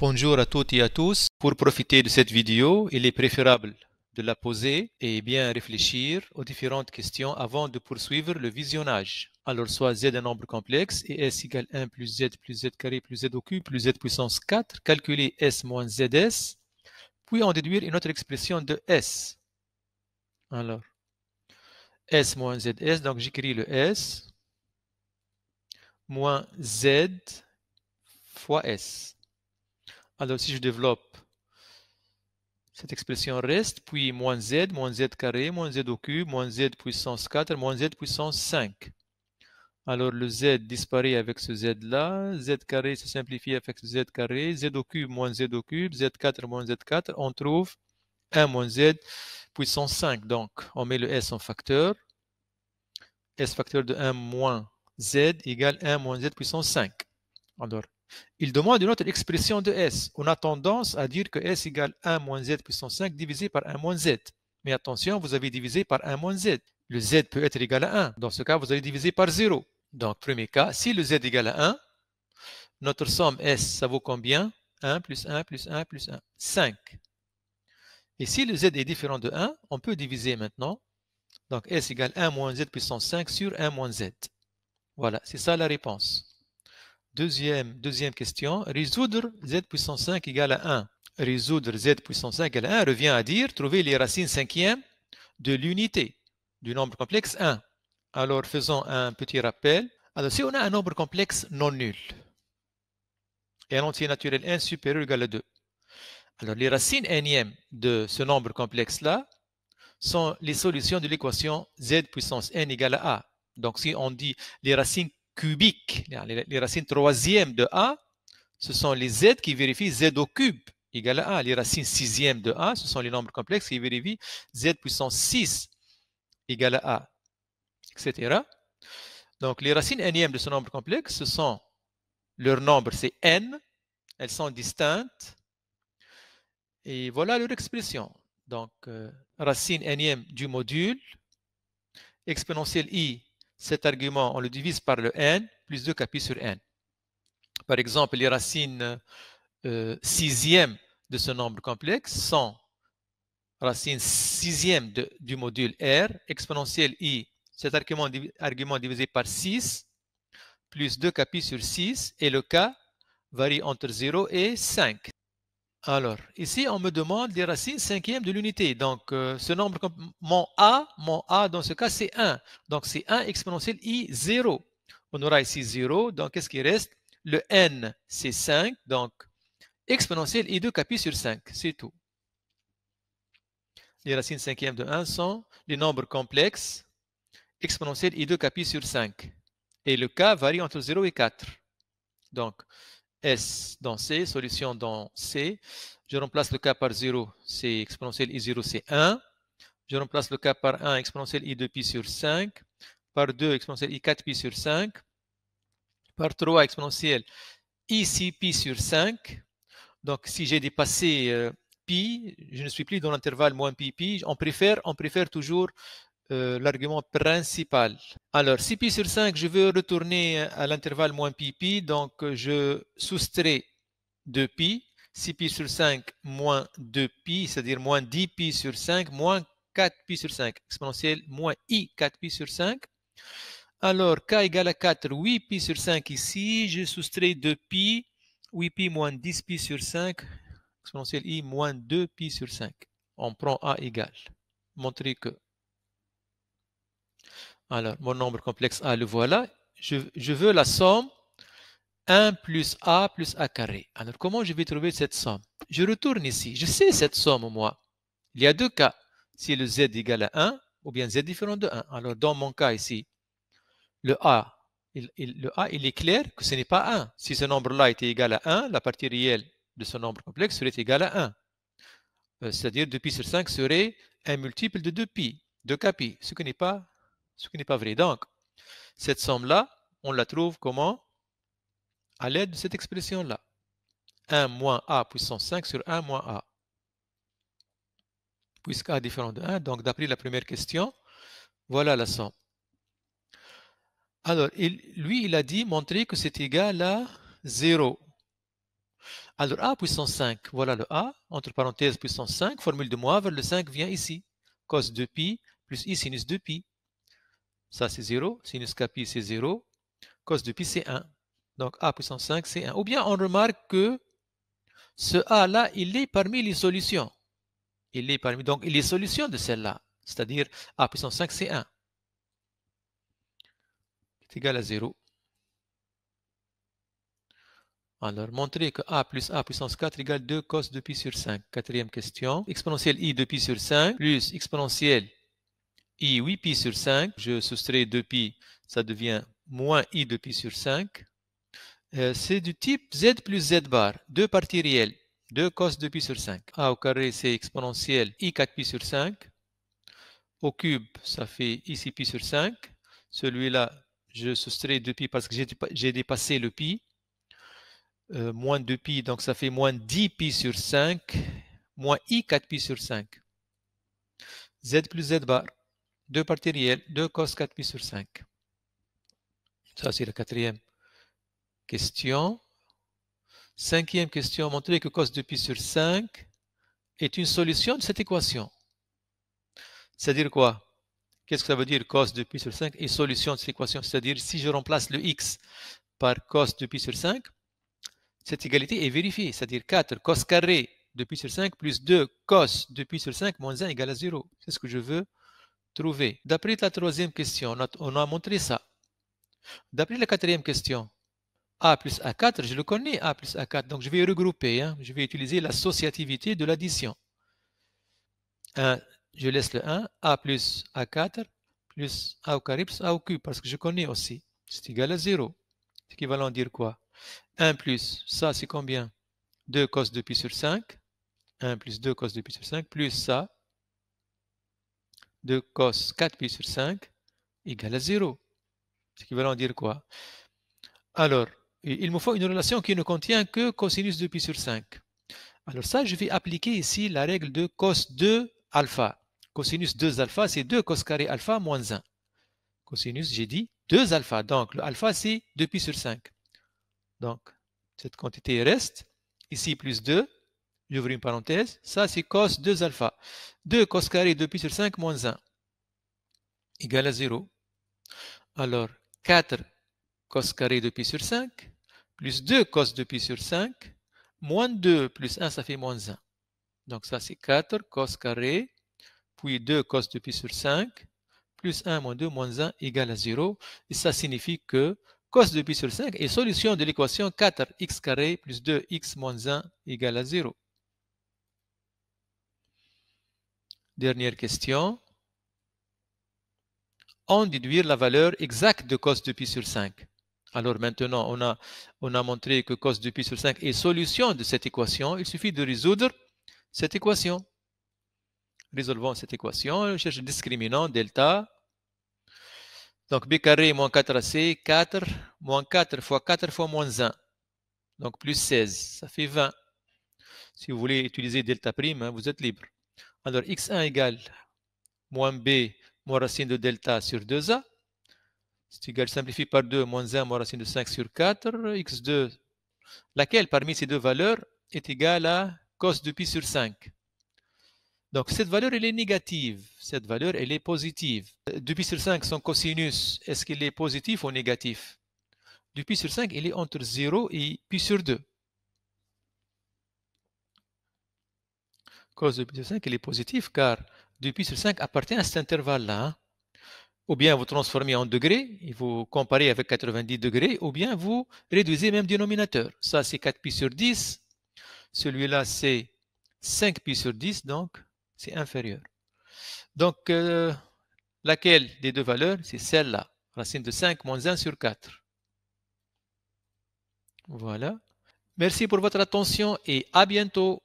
Bonjour à toutes et à tous. Pour profiter de cette vidéo, il est préférable de la poser et bien réfléchir aux différentes questions avant de poursuivre le visionnage. Alors soit z est un nombre complexe et s égale 1 plus z plus z carré plus z au cube plus z puissance 4, calculer s moins zs, puis en déduire une autre expression de s. Alors, s moins zs, donc j'écris le s moins z fois s. Alors si je développe cette expression reste, puis moins z, moins z carré, moins z au cube, moins z puissance 4, moins z puissance 5. Alors le z disparaît avec ce z là, z carré se simplifie avec ce z carré, z au cube moins z au cube, z4 moins z4, on trouve 1 moins z puissance 5. Donc on met le s en facteur, s facteur de 1 moins z égale 1 moins z puissance 5. Alors il demande une autre expression de S. On a tendance à dire que S égale 1 moins Z puissance 5 divisé par 1 moins Z. Mais attention, vous avez divisé par 1 moins Z. Le Z peut être égal à 1. Dans ce cas, vous allez diviser par 0. Donc, premier cas, si le Z égal à 1, notre somme S, ça vaut combien 1 plus 1 plus 1 plus 1. 5. Et si le z est différent de 1, on peut diviser maintenant. Donc s égale 1 moins z puissance 5 sur 1 moins z. Voilà, c'est ça la réponse. Deuxième, question, résoudre z puissance 5 égale à 1. Résoudre z puissance 5 égale à 1 revient à dire trouver les racines cinquièmes de l'unité du nombre complexe 1. Alors faisons un petit rappel. Alors si on a un nombre complexe non nul et un entier naturel 1 supérieur ou égal à 2, alors les racines énièmes de ce nombre complexe-là sont les solutions de l'équation z puissance n égale à a. Donc si on dit les racines les, racines troisième de A, ce sont les Z qui vérifient Z au cube égale à a. Les racines sixième de A, ce sont les nombres complexes qui vérifient Z puissance 6 égale à A, etc. Donc, les racines énième de ce nombre complexe, ce sont, leur nombre, c'est n, elles sont distinctes, et voilà leur expression. Donc, euh, racine énième du module, exponentielle i cet argument, on le divise par le n plus 2 kpi sur n. Par exemple, les racines euh, sixièmes de ce nombre complexe sont racines sixièmes du module R, exponentielle i, cet argument, argument divisé par 6, plus 2 kpi sur 6, et le k varie entre 0 et 5. Alors, ici, on me demande les racines cinquièmes de l'unité. Donc, euh, ce nombre, mon A, mon A, dans ce cas, c'est 1. Donc, c'est 1 exponentielle i 0. On aura ici 0. Donc, qu'est-ce qui reste Le n, c'est 5. Donc, exponentielle i 2 capi sur 5. C'est tout. Les racines cinquièmes de 1 sont les nombres complexes exponentielle i 2 capi sur 5. Et le k varie entre 0 et 4. Donc, S dans C, solution dans C. Je remplace le K par 0, c'est exponentiel I0, c'est 1. Je remplace le K par 1, exponentielle I2pi sur 5. Par 2, exponentielle I4pi sur 5. Par 3, exponentielle I6pi sur 5. Donc, si j'ai dépassé euh, pi, je ne suis plus dans l'intervalle moins pi pi. préfère, on préfère toujours euh, l'argument principal. Alors, si pi sur 5, je veux retourner à l'intervalle moins pi pi, donc je soustrais 2 pi. 6 pi sur 5 moins 2 pi, c'est-à-dire moins 10 pi sur 5, moins 4 pi sur 5, exponentielle moins i 4 pi sur 5. Alors, k égale à 4, 8 pi sur 5 ici, je soustrais 2 pi, 8 pi moins 10 pi sur 5, exponentielle i moins 2 pi sur 5. On prend a égale. Montrer que alors, mon nombre complexe A, le voilà. Je, veux la somme 1 plus A plus A carré. Alors, comment je vais trouver cette somme Je retourne ici. Je sais cette somme, moi. Il y a deux cas. Si le Z égal à 1, ou bien Z différent de 1. Alors, dans mon cas ici, le A, il, le A, il est clair que ce n'est pas 1. Si ce nombre-là était égal à 1, la partie réelle de ce nombre complexe serait égale à 1. Euh, c'est-à-dire 2pi sur 5 serait un multiple de 2pi, 2 kpi, ce qui n'est pas ce qui n'est pas vrai. Donc, cette somme-là, on la trouve comment À l'aide de cette expression-là. 1 moins a puissance 5 sur 1 moins a. Puisque est différent de 1, donc d'après la première question, voilà la somme. Alors, il, lui, il a dit montrer que c'est égal à 0. Alors, a puissance 5, voilà le a, entre parenthèses puissance 5, formule de Moivre, le 5 vient ici. Cos 2 pi plus i sinus 2 pi. Ça, c'est 0. Sinus kpi, c'est 0. Cos de pi, c'est 1. Donc a puissance 5, c'est 1. Ou bien on remarque que ce a-là, il est parmi les solutions. Il est parmi, donc il est solution de celle-là. C'est-à-dire a puissance 5, c'est 1. C'est égal à 0. Alors, montrer que a plus a puissance 4 égale 2 cos de pi sur 5. Quatrième question. Exponentielle i de pi sur 5 plus exponentielle i 8 pi sur 5, je soustrais 2 pi, ça devient moins i 2 pi sur 5. Euh, c'est du type z plus z bar, deux parties réelles, 2 cos 2 pi sur 5. a au carré, c'est exponentiel i 4 pi sur 5. Au cube, ça fait ici pi sur 5. Celui-là, je soustrais 2 pi parce que j'ai dépassé le pi. Euh, moins 2 pi, donc ça fait moins 10 pi sur 5, moins i 4 pi sur 5. z plus z bar. 2 parties réelles, 2 cos 4pi sur 5. Ça, c'est la quatrième question. Cinquième question, montrer que cos 2pi sur 5 est une solution de cette équation. C'est-à-dire quoi Qu'est-ce que ça veut dire cos 2pi sur 5 est solution de cette équation C'est-à-dire si je remplace le x par cos 2pi sur 5, cette égalité est vérifiée. C'est-à-dire 4 cos carré 2pi sur 5 plus 2 cos 2pi sur 5 moins 1 égale à 0. C'est ce que je veux D'après la troisième question, on a montré ça. D'après la quatrième question, A plus A4, je le connais, A plus A4, donc je vais regrouper. Hein. Je vais utiliser l'associativité de l'addition. je laisse le 1, A plus A4, plus A au carré, plus A au cube, parce que je connais aussi. C'est égal à 0. C'est équivalent à dire quoi 1 plus, ça c'est combien 2 cos 2 pi sur 5. 1 plus 2 cos 2 pi sur 5, plus ça, de cos 4pi sur 5 égale à 0. Ce qui veut dire quoi Alors, il me faut une relation qui ne contient que cosinus de pi sur 5. Alors ça, je vais appliquer ici la règle de cos 2 alpha. Cosinus 2 alpha, c'est 2 cos carré alpha moins 1. Cosinus, j'ai dit 2 alpha. Donc, le alpha, c'est 2 pi sur 5. Donc, cette quantité reste. Ici, plus 2 j'ouvre une parenthèse, ça c'est cos 2 alpha. 2 cos carré de pi sur 5 moins 1 égale à 0. Alors 4 cos carré de pi sur 5 plus 2 cos 2 pi sur 5 moins 2 plus 1 ça fait moins 1. Donc ça c'est 4 cos carré puis 2 cos 2 pi sur 5 plus 1 moins 2 moins 1 égale à 0. Et ça signifie que cos de pi sur 5 est solution de l'équation 4x carré plus 2x moins 1 égale à 0. Dernière question. En déduire la valeur exacte de cos 2 pi sur 5. Alors maintenant, on a, on a montré que cos 2 pi sur 5 est solution de cette équation. Il suffit de résoudre cette équation. Résolvons cette équation. On cherche le discriminant delta. Donc b carré moins 4ac, 4 moins 4 fois 4 fois moins 1. Donc plus 16, ça fait 20. Si vous voulez utiliser delta prime, hein, vous êtes libre. Alors, x1 égale moins b moins racine de delta sur 2a. C'est égal, simplifie par 2, moins 1 moins racine de 5 sur 4, x2, laquelle parmi ces deux valeurs est égale à cos de pi sur 5. Donc cette valeur, elle est négative. Cette valeur, elle est positive. 2 pi sur 5, son cosinus, est-ce qu'il est positif ou négatif 2 pi sur 5, il est entre 0 et pi sur 2. cos de pi sur 5, il est positif car 2 pi sur 5 appartient à cet intervalle-là. Hein. Ou bien vous transformez en degrés et vous comparez avec 90 degrés, ou bien vous réduisez même dénominateur. Ça, c'est 4 pi sur 10. Celui-là, c'est 5 pi sur 10, donc c'est inférieur. Donc, euh, laquelle des deux valeurs C'est celle-là. Racine de 5 moins 1 sur 4. Voilà. Merci pour votre attention et à bientôt.